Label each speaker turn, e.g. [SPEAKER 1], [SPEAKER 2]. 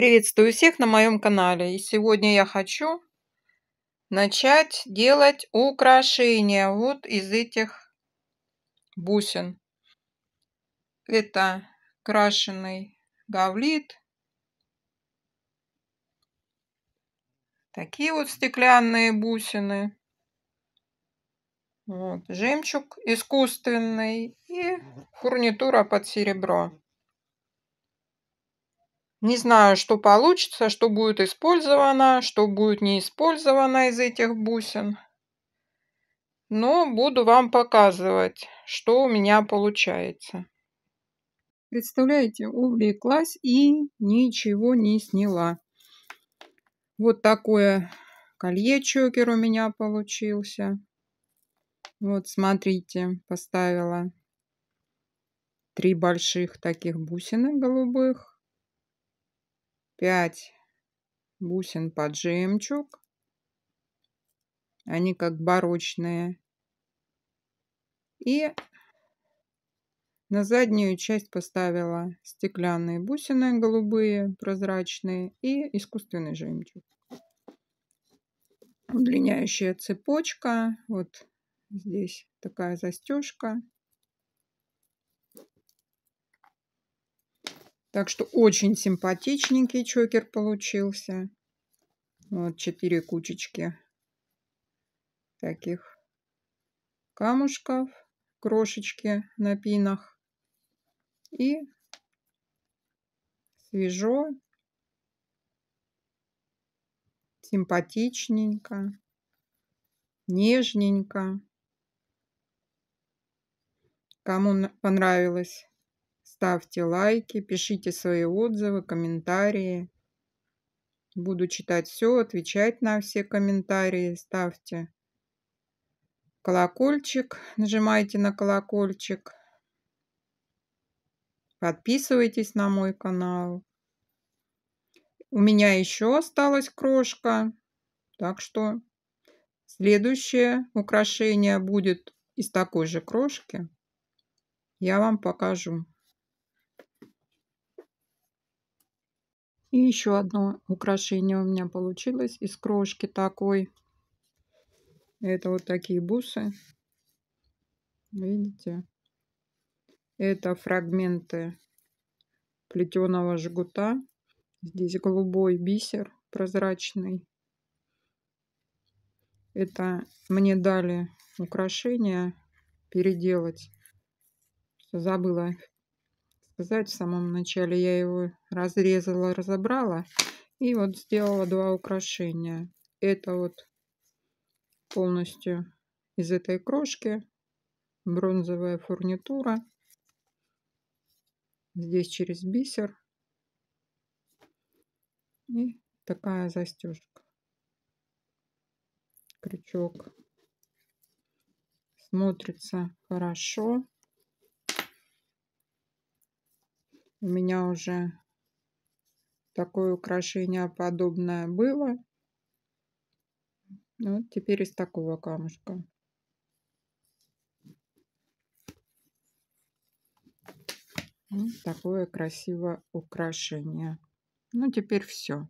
[SPEAKER 1] Приветствую всех на моем канале. И сегодня я хочу начать делать украшения вот из этих бусин. Это крашеный гавлит. Такие вот стеклянные бусины. Вот, жемчуг искусственный и фурнитура под серебро. Не знаю, что получится, что будет использовано, что будет не использовано из этих бусин. Но буду вам показывать, что у меня получается. Представляете, увлеклась и ничего не сняла. Вот такое колье-чокер у меня получился. Вот, смотрите, поставила три больших таких бусины голубых. 5 бусин под жемчуг. Они как барочные. И на заднюю часть поставила стеклянные бусины голубые, прозрачные и искусственный жемчуг. Удлиняющая цепочка. Вот здесь такая застежка. Так что очень симпатичненький чокер получился. Вот четыре кучечки таких камушков, крошечки на пинах. И свежо, симпатичненько, нежненько. Кому понравилось ставьте лайки, пишите свои отзывы, комментарии. Буду читать все, отвечать на все комментарии. Ставьте колокольчик, нажимайте на колокольчик. Подписывайтесь на мой канал. У меня еще осталась крошка, так что следующее украшение будет из такой же крошки. Я вам покажу. И еще одно украшение у меня получилось из крошки такой. Это вот такие бусы. Видите? Это фрагменты плетеного жгута. Здесь голубой бисер прозрачный. Это мне дали украшение переделать. Забыла сказать. В самом начале я его разрезала, разобрала. И вот сделала два украшения. Это вот полностью из этой крошки. Бронзовая фурнитура. Здесь через бисер. И такая застежка. Крючок. Смотрится хорошо. У меня уже такое украшение подобное было. Вот ну, теперь из такого камушка. Вот такое красивое украшение. Ну, теперь все.